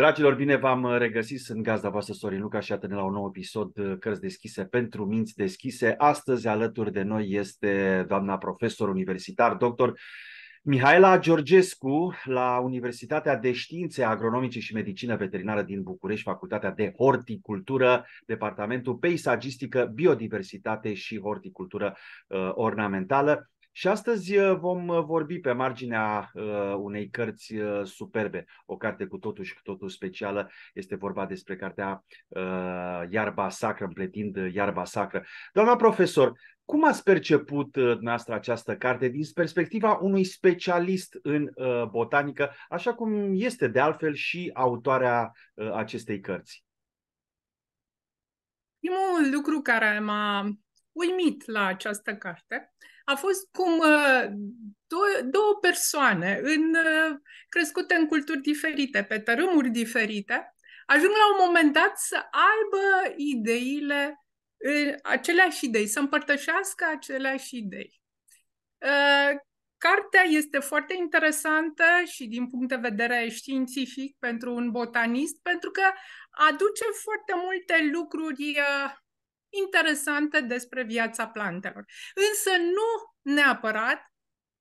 Dragilor, bine v-am uh, regăsit, sunt gazda voastră Sorin Luca și atâne la un nou episod uh, Cărți deschise pentru minți deschise. Astăzi alături de noi este doamna profesor universitar, doctor Mihaela Georgescu la Universitatea de Științe Agronomice și Medicină Veterinară din București, Facultatea de Horticultură, Departamentul Peisagistică, Biodiversitate și Horticultură uh, Ornamentală. Și astăzi uh, vom uh, vorbi pe marginea uh, unei cărți superbe, o carte cu totul și cu totul specială. Este vorba despre cartea Iarba Sacră, împletind Iarba Sacră. Doamna profesor, cum ați perceput dumneavoastră această carte din perspectiva unui specialist în botanică, așa cum este de altfel și autoarea acestei cărți? Primul lucru care m-a uimit la această carte a fost cum uh, două, două persoane în, uh, crescute în culturi diferite, pe tărâmuri diferite, ajung la un moment dat să aibă ideile, uh, aceleași idei, să împărtășească aceleași idei. Cartea este foarte interesantă și din punct de vedere științific pentru un botanist, pentru că aduce foarte multe lucruri interesante despre viața plantelor. Însă nu neapărat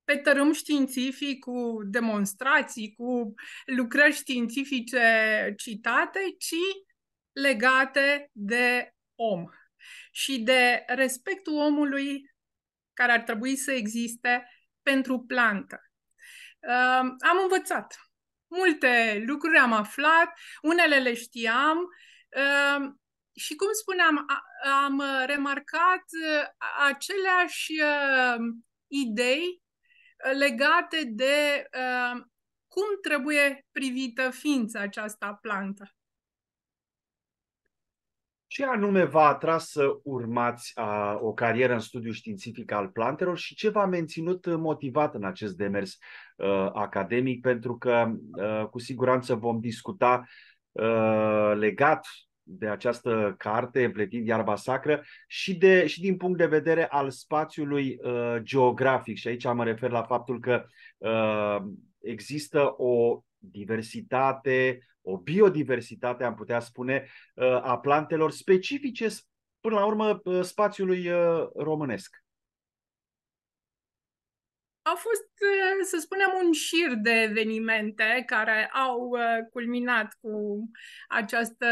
pe tărâm științific cu demonstrații, cu lucrări științifice citate, ci legate de om și de respectul omului care ar trebui să existe pentru plantă. Am învățat multe lucruri, am aflat, unele le știam, și cum spuneam, am uh, remarcat uh, aceleași uh, idei legate de cum trebuie privită ființa aceasta plantă. Ce anume v-a atras să urmați a, o carieră în studiu științific al plantelor și ce v-a menținut motivat în acest demers a, academic? Pentru că a, cu siguranță vom discuta a, legat de această carte, Împletit iarba sacră, și, de, și din punct de vedere al spațiului uh, geografic. Și aici mă refer la faptul că uh, există o diversitate, o biodiversitate, am putea spune, uh, a plantelor specifice, până la urmă, uh, spațiului uh, românesc. A fost, uh, să spunem, un șir de evenimente care au uh, culminat cu această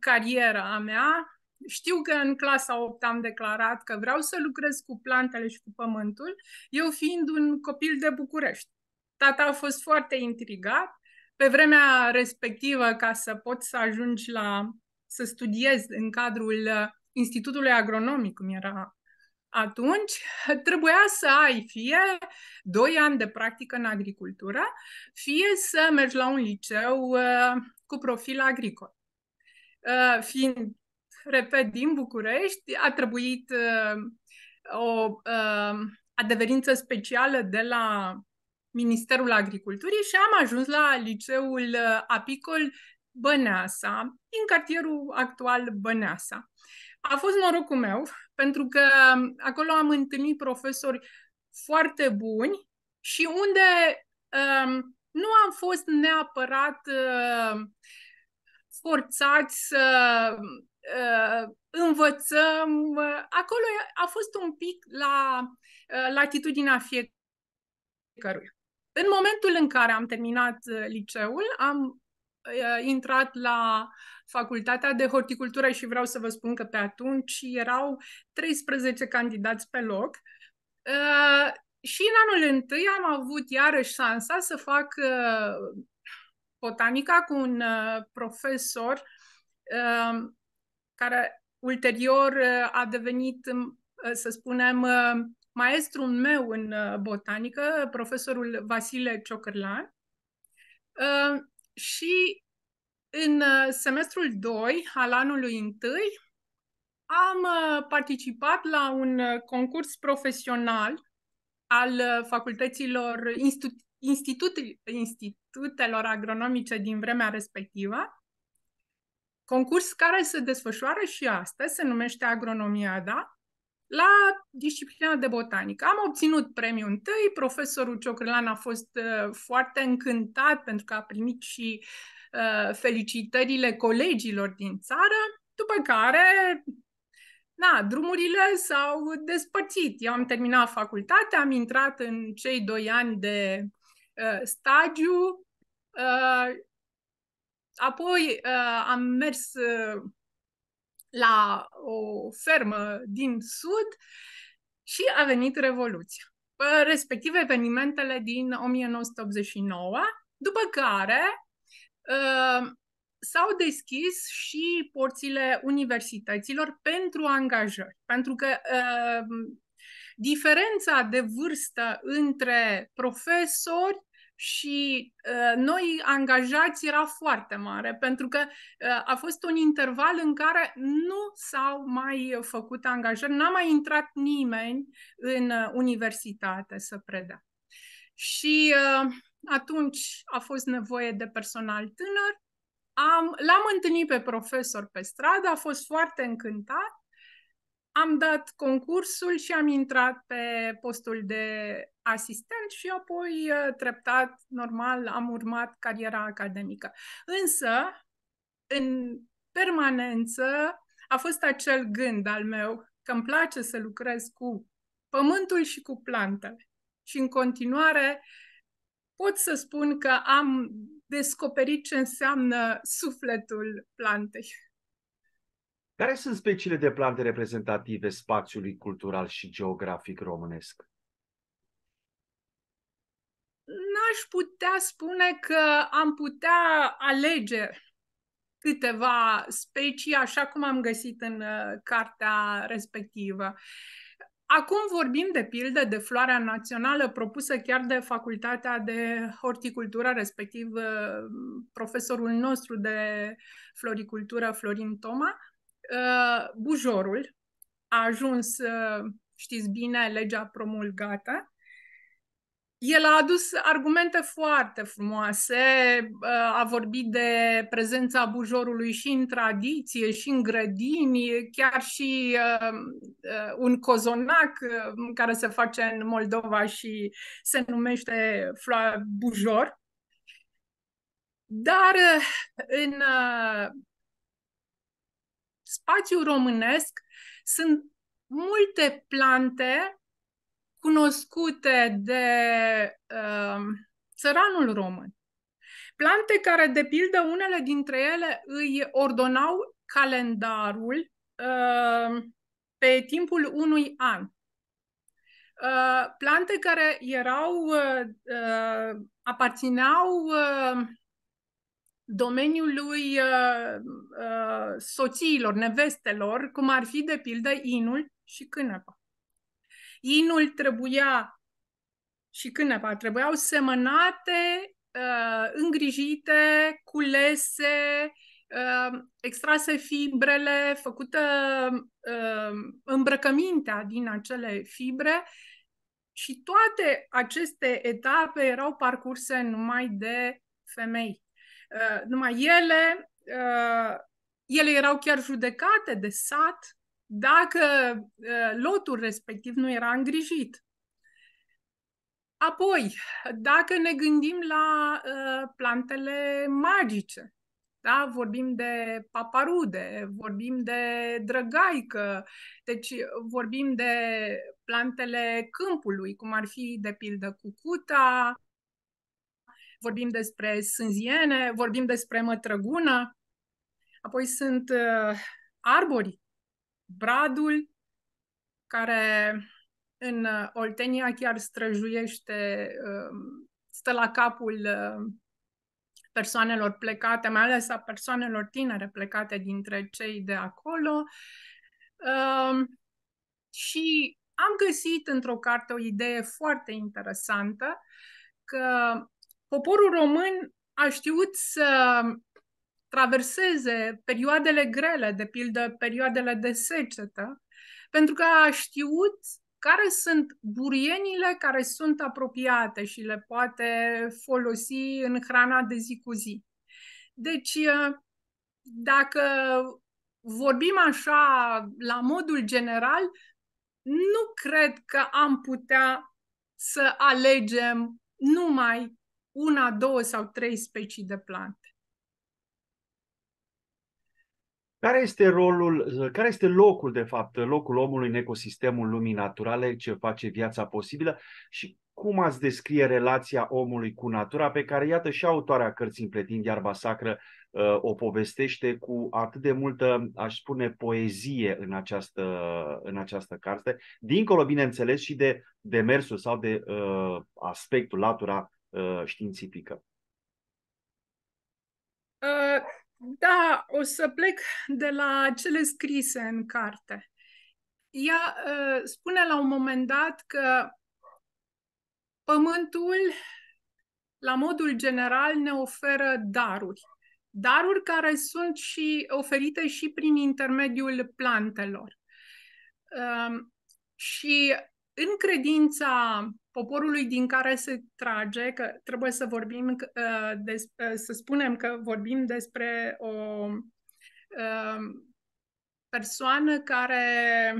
carieră a mea. Știu că în clasa 8 am declarat că vreau să lucrez cu plantele și cu pământul, eu fiind un copil de București. Tata a fost foarte intrigat. Pe vremea respectivă, ca să pot să ajungi la să studiez în cadrul uh, Institutului Agronomic, cum era atunci trebuia să ai fie 2 ani de practică în agricultură, fie să mergi la un liceu uh, cu profil agricol. Uh, fiind, repet, din București, a trebuit uh, o adeverință specială de la Ministerul Agriculturii și am ajuns la liceul apicol Băneasa, din cartierul actual Băneasa. Uh, a fost norocul meu, pentru că acolo am întâlnit profesori foarte buni și unde um, nu am fost neapărat uh, forțați să uh, învățăm. Uh, acolo a fost un pic la uh, latitudinea fiecărui. În momentul în care am terminat uh, liceul, am uh, intrat la facultatea de horticultură și vreau să vă spun că pe atunci erau 13 candidați pe loc. Uh, și în anul întâi am avut iarăși șansa să fac uh, botanica cu un uh, profesor care ulterior a devenit, să spunem, maestrul meu în botanică, profesorul Vasile Ciocărlan. și în uh, semestrul 2 al anului 1 am uh, participat la un uh, concurs profesional al facultăților, institu- institut- institutelor agronomice din vremea respectivă, concurs care se desfășoară și astăzi, se numește agronomia, da la disciplina de botanică. Am obținut premiul întâi, profesorul Ciocrlan a fost uh, foarte încântat pentru că a primit și uh, felicitările colegilor din țară, după care na, drumurile s-au despărțit. Eu am terminat facultatea, am intrat în cei doi ani de uh, stagiu, uh, apoi uh, am mers uh, la o fermă din sud și a venit Revoluția, respectiv evenimentele din 1989, după care uh, s-au deschis și porțile universităților pentru angajări, pentru că uh, diferența de vârstă între profesori și uh, noi angajați era foarte mare, pentru că uh, a fost un interval în care nu s-au mai făcut angajări, n-a mai intrat nimeni în uh, universitate să predea. Și uh, atunci a fost nevoie de personal tânăr. Am, l-am întâlnit pe profesor pe stradă, a fost foarte încântat. Am dat concursul și am intrat pe postul de asistent și apoi uh, treptat, normal, am urmat cariera academică. Însă, în permanență, a fost acel gând al meu că îmi place să lucrez cu pământul și cu plantele. Și în continuare pot să spun că am descoperit ce înseamnă sufletul plantei. Care sunt speciile de plante reprezentative spațiului cultural și geografic românesc? aș putea spune că am putea alege câteva specii, așa cum am găsit în uh, cartea respectivă. Acum vorbim de pildă de floarea națională propusă chiar de Facultatea de Horticultură, respectiv uh, profesorul nostru de floricultură, Florin Toma. Uh, Bujorul a ajuns, știți bine, legea promulgată el a adus argumente foarte frumoase, ă, a vorbit de prezența bujorului și în tradiție, și în grădini, chiar și ă, ă, un cozonac care se face în Moldova și se numește bujor. Dar în spațiul românesc sunt multe plante cunoscute de uh, țăranul român. Plante care, de pildă, unele dintre ele îi ordonau calendarul uh, pe timpul unui an. Uh, plante care erau, uh, uh, aparțineau uh, domeniului uh, uh, soțiilor, nevestelor, cum ar fi, de pildă, inul și cânepa. Inul trebuia și cânepa trebuiau semănate, uh, îngrijite, culese, uh, extrase fibrele, făcută uh, îmbrăcămintea din acele fibre și toate aceste etape erau parcurse numai de femei. Numai ele, ele erau chiar judecate de sat dacă ă, lotul respectiv nu era îngrijit. Apoi, dacă ne gândim la ă, plantele magice, da? vorbim de paparude, vorbim de drăgaică, deci vorbim de plantele câmpului, cum ar fi, de pildă, cucuta, vorbim despre sânziene, vorbim despre mătrăgună, apoi sunt ă, arbori Bradul, care în uh, Oltenia chiar străjuiește, um, stă la capul um, persoanelor plecate, mai ales a persoanelor tinere plecate dintre cei de acolo. Um, și am găsit într-o carte o idee foarte interesantă că poporul român a știut să traverseze perioadele grele, de pildă perioadele de secetă, pentru că a știut care sunt burienile care sunt apropiate și le poate folosi în hrana de zi cu zi. Deci, ă, dacă vorbim așa la modul general, nu cred că am putea să alegem numai una, două sau trei specii de plante. Care este rolul, uh, care este locul, de fapt, uh, locul omului în ecosistemul lumii naturale, ce face viața posibilă și cum ați descrie relația omului cu natura, pe care, iată, și autoarea cărții Împletind iarba sacră uh, o povestește cu atât de multă, aș spune, poezie în această, în această carte, dincolo, bineînțeles, și de demersul sau de uh, aspectul, latura uh, științifică. Uh da, o să plec de la cele scrise în carte. Ea uh, spune la un moment dat că Pământul, la modul general, ne oferă daruri. Daruri care sunt și oferite și prin intermediul plantelor. Uh, și în credința poporului din care se trage, că trebuie să vorbim, uh, des, uh, să spunem că vorbim despre o uh, persoană care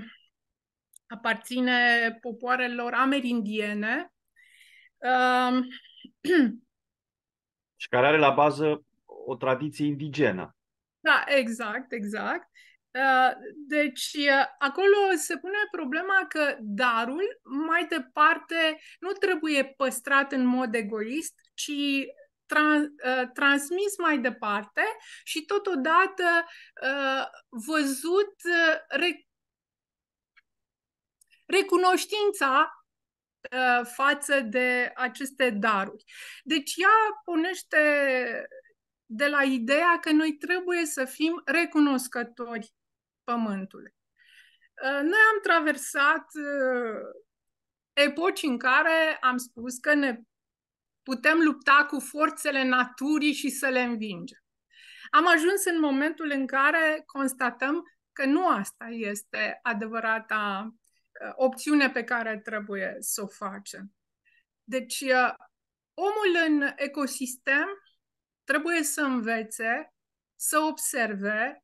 aparține popoarelor amerindiene. Uh, și care are la bază o tradiție indigenă. Da, exact, exact. Eh, deci, eh, acolo se pune problema că darul, mai departe, nu trebuie păstrat în mod egoist, ci trans, eh, transmis mai departe și totodată văzut recunoștința față de aceste daruri. Deci ea punește de la ideea că noi trebuie să fim recunoscători Pământului. Uh, noi am traversat uh, epoci în care am spus că ne putem lupta cu forțele naturii și să le învingem. Am ajuns în momentul în care constatăm că nu asta este adevărata uh, opțiune pe care trebuie să o facem. Deci, omul în ecosistem trebuie să învețe, să observe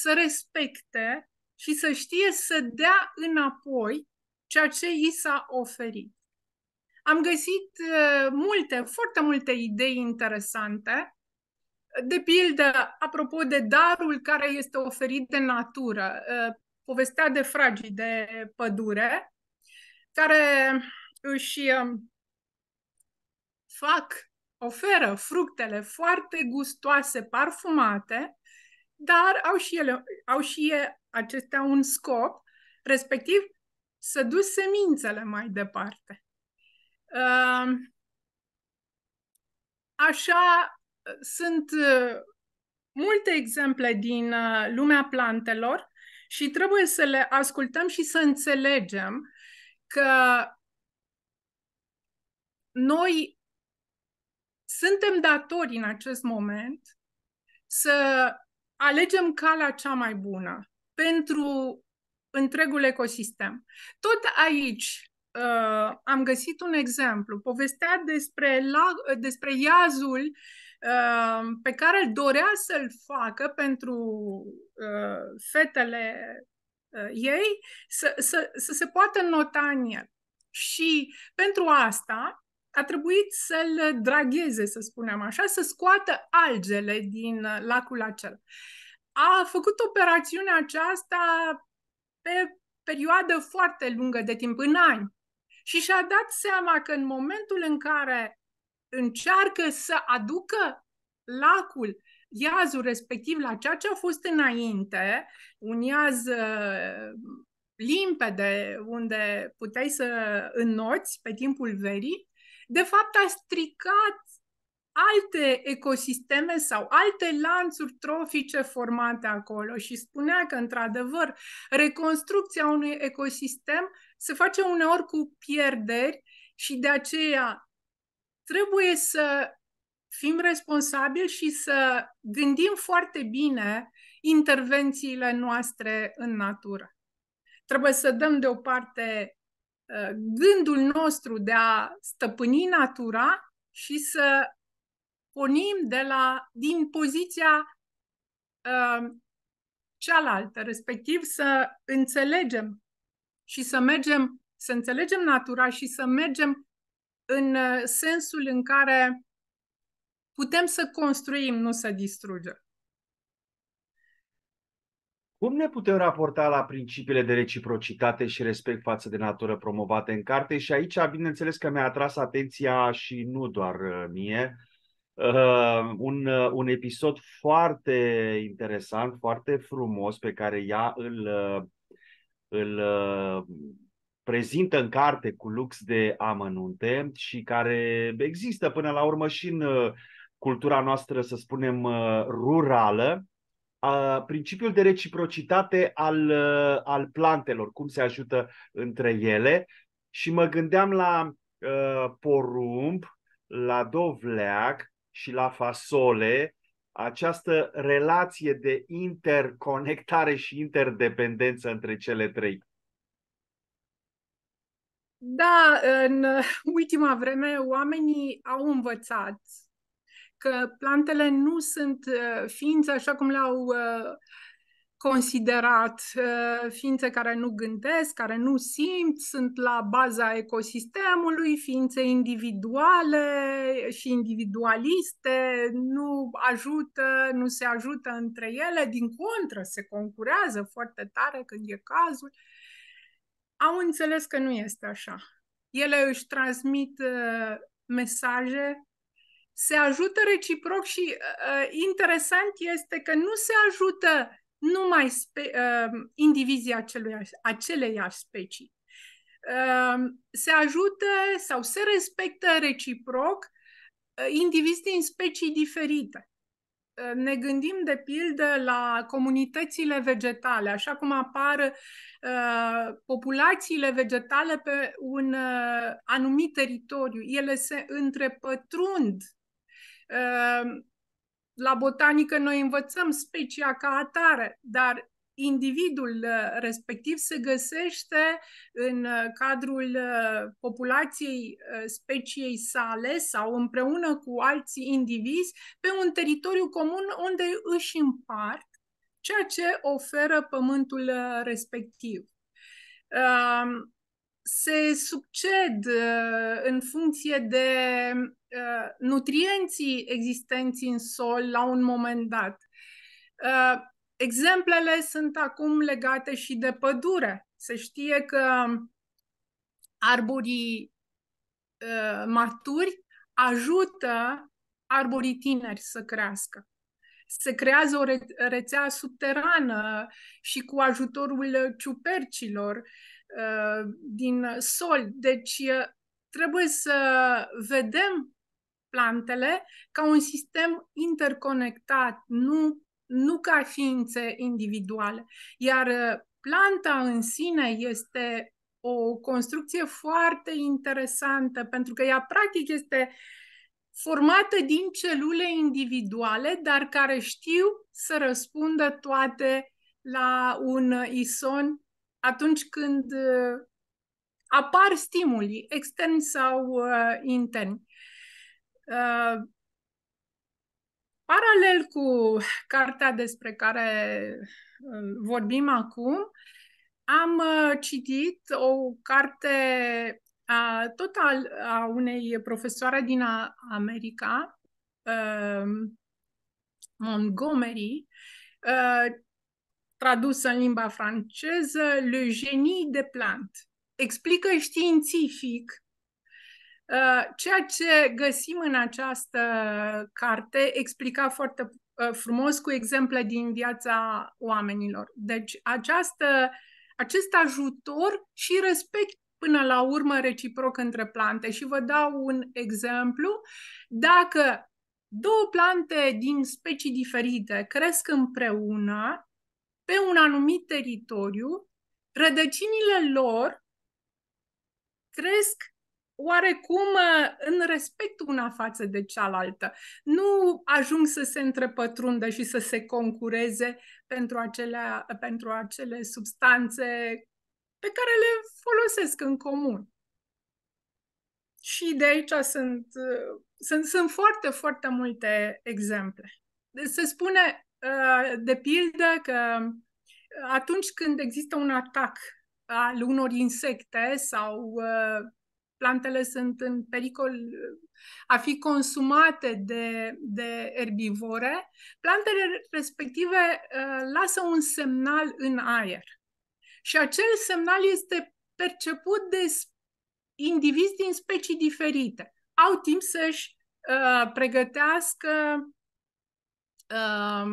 să respecte și să știe să dea înapoi ceea ce i s-a oferit. Am găsit uh, multe, foarte multe idei interesante. De pildă, apropo de darul care este oferit de natură, uh, povestea de fragii de pădure, care își um, fac, oferă fructele foarte gustoase, parfumate, dar au și ele, au și e, acestea un scop, respectiv să duci semințele mai departe. Așa sunt uh, multe exemple din uh, lumea plantelor și trebuie să le ascultăm și să înțelegem că noi suntem datori în acest moment să alegem calea cea mai bună pentru întregul ecosistem. Tot aici uh, am găsit un exemplu. Povestea despre, la, despre iazul uh, pe care îl dorea să-l facă pentru uh, fetele uh, ei să, să, să se poată nota în el. Și pentru asta a trebuit să-l dragheze, să spunem așa, să scoată algele din lacul acela. A făcut operațiunea aceasta pe perioadă foarte lungă de timp, în ani. Și și-a dat seama că în momentul în care încearcă să aducă lacul iazul respectiv la ceea ce a fost înainte, un iaz ă, limpede unde puteai să înnoți pe timpul verii, de fapt a stricat alte ecosisteme sau alte lanțuri trofice formate acolo și spunea că, într-adevăr, reconstrucția unui ecosistem se face uneori cu pierderi și de aceea trebuie să fim responsabili și să gândim foarte bine intervențiile noastre în natură. Trebuie să dăm deoparte Uh, gândul nostru de a stăpâni natura și să pornim de la, din poziția uh, cealaltă, respectiv să înțelegem și să mergem, să înțelegem natura și să mergem în uh, sensul în care putem să construim, nu să distrugem. Cum ne putem raporta la principiile de reciprocitate și respect față de natură promovate în carte? Și aici, bineînțeles că mi-a atras atenția și nu doar uh, mie, Uh, un, uh, un episod foarte interesant, foarte frumos, pe care ea îl, uh, îl uh, prezintă în carte cu lux de amănunte și care există până la urmă și în uh, cultura noastră, să spunem, uh, rurală, principiul de reciprocitate al, uh, al plantelor, cum se ajută între ele. Și mă gândeam la uh, porumb, la dovleac și la fasole, această relație de interconectare și interdependență între cele trei. Da, în uh, ultima vreme oamenii au învățat că plantele nu sunt uh, ființe așa cum le-au uh, considerat uh, ființe care nu gândesc, care nu simt, sunt la baza ecosistemului, ființe individuale și individualiste, nu ajută, nu se ajută între ele, din contră, se concurează foarte tare când e cazul. Au înțeles că nu este așa. Ele își transmit mesaje se ajută reciproc și uh, uh, interesant este că nu se ajută numai spe, uh, indivizii acelui, aceleiași specii. Uh, se ajută sau se respectă reciproc uh, indivizi din specii diferite. Uh, ne gândim de pildă la comunitățile vegetale, așa cum apar uh, populațiile vegetale pe un uh, anumit teritoriu. Ele se întrepătrund Ehm, la botanică noi învățăm specia ca atare, dar individul uh, respectiv se găsește în uh, cadrul uh, populației speciei sale sau împreună cu alții indivizi pe un teritoriu comun unde își împart ceea ce oferă pământul respectiv. Ehm, se succed în funcție de Uh, nutrienții existenți în sol la un moment dat. Uh, exemplele sunt acum legate și de pădure. Se știe că arborii uh, maturi ajută arborii tineri să crească. Se creează o rețea subterană și cu ajutorul ciupercilor din sol. Deci trebuie să vedem plantele ca un sistem interconectat, nu, nu ca ființe individuale. Iar uh, planta în sine este o construcție foarte interesantă, pentru că ea practic este formată din celule individuale, dar care știu să răspundă toate la un ison atunci când uh, apar stimuli externi sau uh, interni. Uh, paralel cu cartea despre care uh, vorbim acum, am uh, citit o carte a, tot a, a unei profesoare din a, America, a, Montgomery, a, tradusă în limba franceză, Le Genie de plante. Explică științific Uh, ceea ce găsim în această carte explica foarte uh, frumos cu exemple din viața oamenilor. Deci această, acest ajutor și respect până la urmă reciproc între plante. Și vă dau un exemplu. Dacă două plante din specii diferite cresc împreună pe un anumit teritoriu, rădăcinile lor cresc oarecum ă, în respect una față de cealaltă. Nu ajung să se întrepătrundă și să se concureze pentru acele, pentru acele substanțe pe care le folosesc în comun. Și de aici sunt, ă, sunt, sunt foarte, foarte multe exemple. Deci se spune, ă, de pildă, că atunci când există un atac al unor insecte sau plantele sunt în pericol a fi consumate de, de erbivore, plantele respective uh, lasă un semnal în aer. Și acel semnal este perceput de indivizi din specii diferite. Au timp să-și uh, pregătească uh,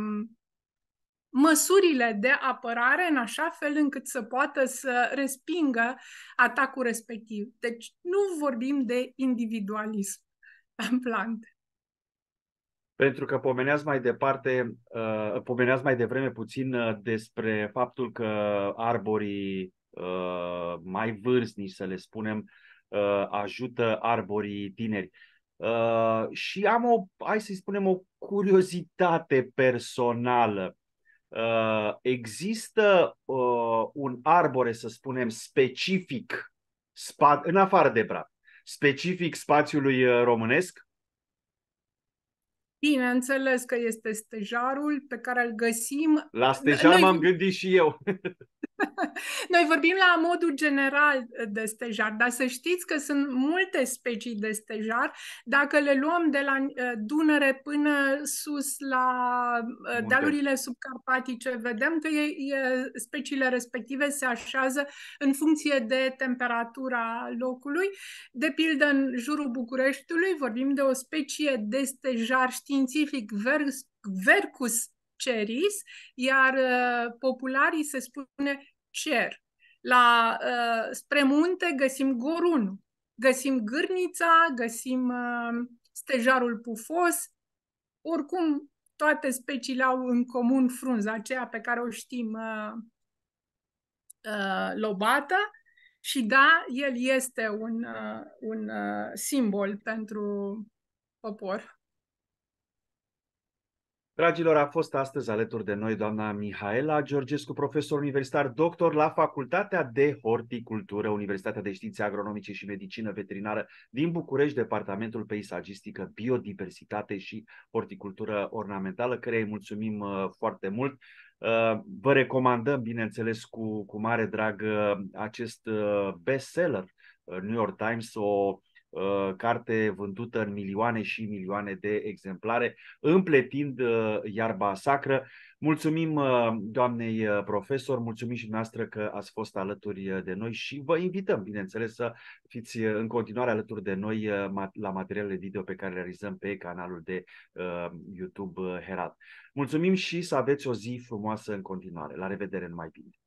măsurile de apărare în așa fel încât să poată să respingă atacul respectiv. Deci nu vorbim de individualism în plante. Pentru că pomeneați mai departe, uh, pomeneați mai devreme puțin uh, despre faptul că arborii uh, mai vârstnici, să le spunem, uh, ajută arborii tineri. Uh, și am o, hai să-i spunem, o curiozitate personală. Uh, există uh, un arbore, să spunem, specific, spa- în afară de brad, specific spațiului uh, românesc? Bineînțeles că este stejarul pe care îl găsim. La stejar Noi... m-am gândit și eu. Noi vorbim la modul general uh, de stejar, dar să știți că sunt multe specii de stejar. Dacă le luăm de la uh, Dunăre până sus la uh, Munte. dealurile subcarpatice, vedem că e, e, speciile respective se așează în funcție de temperatura locului. De pildă, în jurul Bucureștiului vorbim de o specie de stejar științific ver, Vercus ceris, iar uh, popularii se spune cer. La, uh, spre munte găsim gorunul, găsim gârnița, găsim uh, stejarul pufos. Oricum, toate speciile au în comun frunza aceea pe care o știm uh, uh, lobată. Și da, el este un, uh, un uh, simbol pentru popor. Dragilor, a fost astăzi alături de noi doamna Mihaela Georgescu, profesor universitar, doctor la Facultatea de Horticultură, Universitatea de Științe Agronomice și Medicină Veterinară din București, Departamentul Peisagistică, Biodiversitate și Horticultură Ornamentală, care îi mulțumim uh, foarte mult. Uh, vă recomandăm, bineînțeles, cu, cu mare drag uh, acest bestseller New York Times, o Uh, carte vândută în milioane și milioane de exemplare, împletind uh, iarba sacră. Mulțumim uh, doamnei profesor, mulțumim și noastră că ați fost alături de noi și vă invităm, bineînțeles, să fiți în continuare alături de noi la materialele video pe care le realizăm pe canalul de YouTube Herat. Mulțumim și să aveți o zi frumoasă în continuare. La revedere, numai bine!